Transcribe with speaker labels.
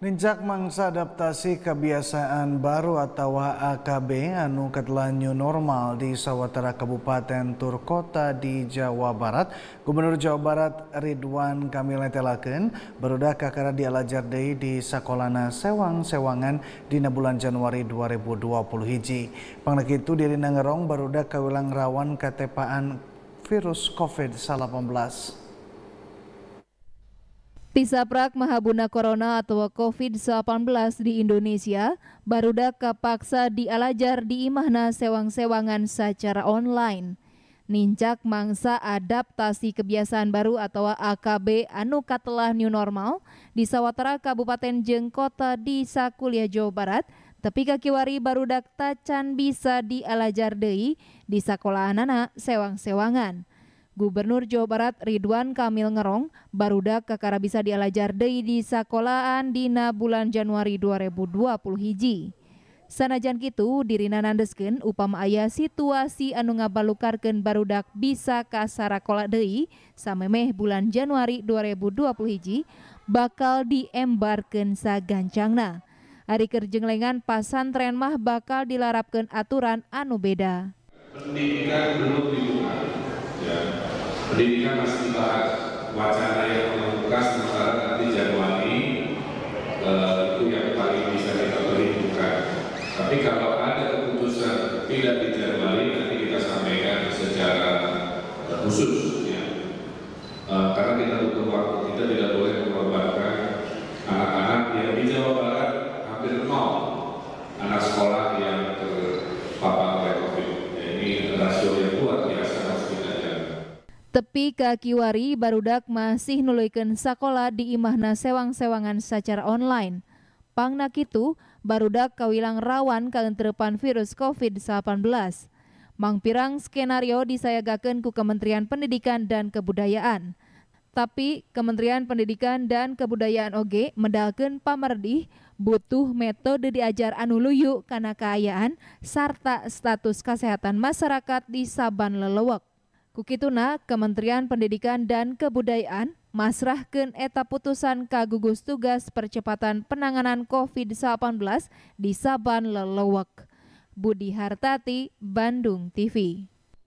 Speaker 1: Ninjak mangsa adaptasi kebiasaan baru atau AKB anu katla new normal di sawatara Kabupaten Turkota di Jawa Barat. Gubernur Jawa Barat Ridwan Kamil Telaken berudah kakara lajar Day di Sakolana Sewang-Sewangan di bulan Januari 2020 hiji. Pangnak itu diri nangerong berudah kawilang rawan ketepaan virus COVID-19
Speaker 2: prak Mahabuna Corona atau COVID-19 di Indonesia barudak kapaksa dialajar di imahna sewang-sewangan secara online. Nincak mangsa adaptasi kebiasaan baru atau AKB anu katelah new normal di Sawatara Kabupaten Jeng Kota di Sakulia Jawa Barat tapi kakiwari barudak tacan bisa dialajar dei di sekolah anak sewang-sewangan. Gubernur Jawa Barat Ridwan Kamil Ngerong barudak kakara bisa dialajar dei di sakolaan dina bulan Januari 2020 hiji. Sanajan kitu dirina nandesken upama ayah situasi anu ngabalukarkeun barudak bisa kasara dei dei samemeh bulan Januari 2020 hiji bakal sa gancangna hari kerjeng lengan pasantren mah bakal dilarapkan aturan anu beda.
Speaker 3: Pendidikan belum dibuka pendidikan masih dibahas wacana yang membuka sementara nanti Januari eh, itu yang paling bisa kita perhitungkan. Tapi kalau ada keputusan tidak di Januari nanti kita sampaikan secara eh, khusus ya. Eh, karena kita butuh waktu, kita tidak boleh mengorbankan anak-anak yang di Jawa Barat hampir nol anak sekolah
Speaker 2: Tepi kaki wari barudak masih nuluikan sekolah di imahna sewang-sewangan secara online. Pangnak itu barudak kawilang rawan keenterpan virus COVID-19. Mangpirang skenario disayagakan ku Kementerian Pendidikan dan Kebudayaan. Tapi Kementerian Pendidikan dan Kebudayaan OG medalkan pamerdih butuh metode diajar anu luyu karena keayaan serta status kesehatan masyarakat di saban lelewek. Kukituna Kementerian Pendidikan dan Kebudayaan masrahkan eta putusan kagugus tugas percepatan penanganan COVID-19 di Saban Lelewak, Budi Hartati, Bandung TV.